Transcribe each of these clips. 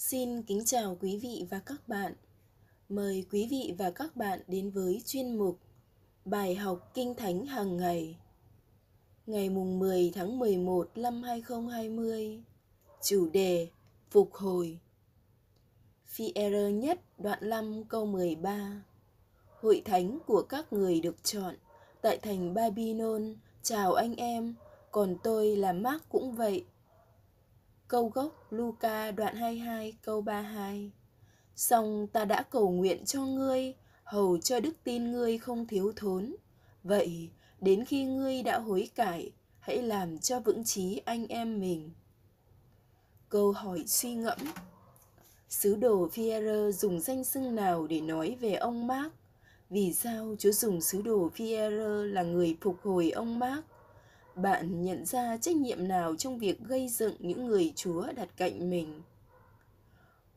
Xin kính chào quý vị và các bạn. Mời quý vị và các bạn đến với chuyên mục Bài học Kinh Thánh hàng ngày. Ngày mùng 10 tháng 11 năm 2020. Chủ đề Phục hồi. Phi error nhất đoạn 5 câu 13. Hội thánh của các người được chọn tại thành Babylon chào anh em, còn tôi là Mark cũng vậy Câu gốc Luca đoạn 22 câu 32 Xong ta đã cầu nguyện cho ngươi, hầu cho đức tin ngươi không thiếu thốn. Vậy, đến khi ngươi đã hối cải, hãy làm cho vững trí anh em mình. Câu hỏi suy ngẫm Sứ đồ Fierre dùng danh xưng nào để nói về ông Mark? Vì sao Chúa dùng sứ đồ Fierre là người phục hồi ông Mark? bạn nhận ra trách nhiệm nào trong việc gây dựng những người Chúa đặt cạnh mình.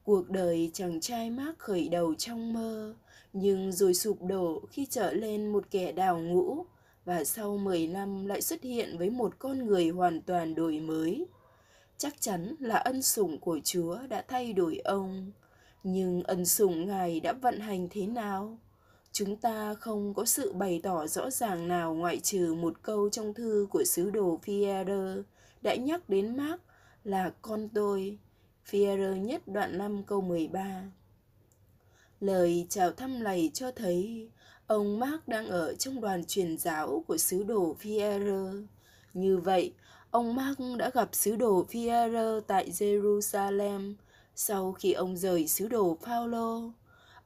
Cuộc đời chàng trai Mark khởi đầu trong mơ, nhưng rồi sụp đổ khi trở lên một kẻ đào ngũ và sau 10 năm lại xuất hiện với một con người hoàn toàn đổi mới. Chắc chắn là ân sủng của Chúa đã thay đổi ông, nhưng ân sủng Ngài đã vận hành thế nào? chúng ta không có sự bày tỏ rõ ràng nào ngoại trừ một câu trong thư của sứ đồ Fierre đã nhắc đến Mark là con tôi, Fierre nhất đoạn 5 câu 13. Lời chào thăm này cho thấy ông Mark đang ở trong đoàn truyền giáo của sứ đồ Fierre. Như vậy, ông Mark đã gặp sứ đồ Fierre tại Jerusalem sau khi ông rời sứ đồ Paulo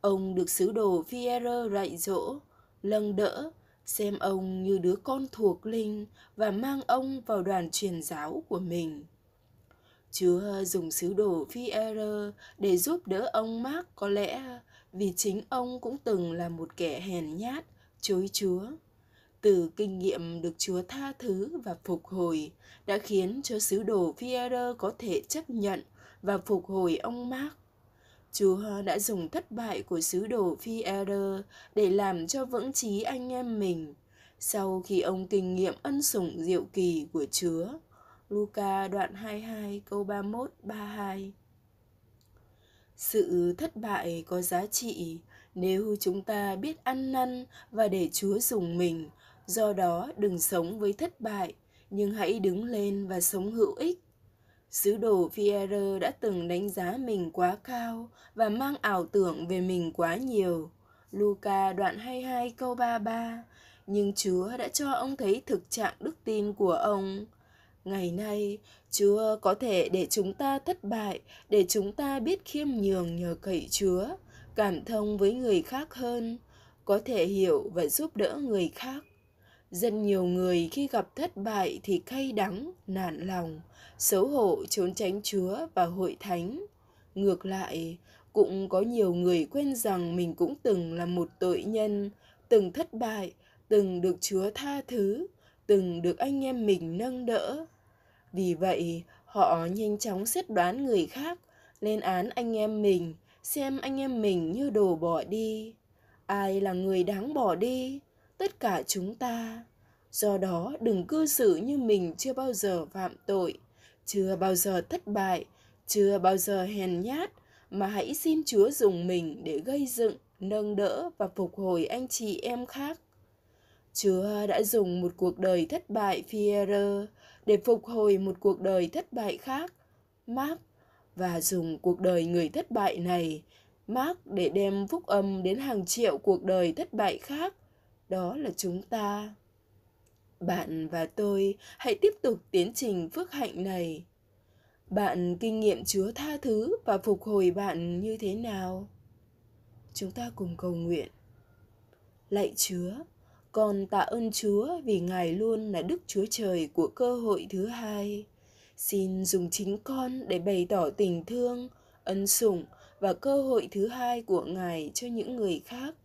Ông được sứ đồ Vieira dạy dỗ, lâng đỡ, xem ông như đứa con thuộc linh và mang ông vào đoàn truyền giáo của mình. Chúa dùng sứ đồ Vieira để giúp đỡ ông Mark có lẽ vì chính ông cũng từng là một kẻ hèn nhát, chối Chúa. Từ kinh nghiệm được Chúa tha thứ và phục hồi đã khiến cho sứ đồ Vieira có thể chấp nhận và phục hồi ông Mark Chúa đã dùng thất bại của sứ đồ Phi Elder để làm cho vững trí anh em mình. Sau khi ông kinh nghiệm ân sủng diệu kỳ của Chúa, Luca đoạn 22 câu 31 32. Sự thất bại có giá trị nếu chúng ta biết ăn năn và để Chúa dùng mình, do đó đừng sống với thất bại, nhưng hãy đứng lên và sống hữu ích Sứ đồ Pierre đã từng đánh giá mình quá cao và mang ảo tưởng về mình quá nhiều. Luca đoạn 22 câu 33 Nhưng Chúa đã cho ông thấy thực trạng đức tin của ông. Ngày nay, Chúa có thể để chúng ta thất bại, để chúng ta biết khiêm nhường nhờ cậy Chúa, cảm thông với người khác hơn, có thể hiểu và giúp đỡ người khác dân nhiều người khi gặp thất bại thì cay đắng, nản lòng, xấu hổ trốn tránh Chúa và hội thánh. Ngược lại, cũng có nhiều người quên rằng mình cũng từng là một tội nhân, từng thất bại, từng được Chúa tha thứ, từng được anh em mình nâng đỡ. Vì vậy, họ nhanh chóng xét đoán người khác, lên án anh em mình, xem anh em mình như đồ bỏ đi. Ai là người đáng bỏ đi? tất cả chúng ta do đó đừng cư xử như mình chưa bao giờ phạm tội chưa bao giờ thất bại chưa bao giờ hèn nhát mà hãy xin chúa dùng mình để gây dựng nâng đỡ và phục hồi anh chị em khác chúa đã dùng một cuộc đời thất bại fierre để phục hồi một cuộc đời thất bại khác mark và dùng cuộc đời người thất bại này mark để đem phúc âm đến hàng triệu cuộc đời thất bại khác đó là chúng ta bạn và tôi hãy tiếp tục tiến trình phước hạnh này bạn kinh nghiệm chúa tha thứ và phục hồi bạn như thế nào chúng ta cùng cầu nguyện lạy chúa con tạ ơn chúa vì ngài luôn là đức chúa trời của cơ hội thứ hai xin dùng chính con để bày tỏ tình thương ân sủng và cơ hội thứ hai của ngài cho những người khác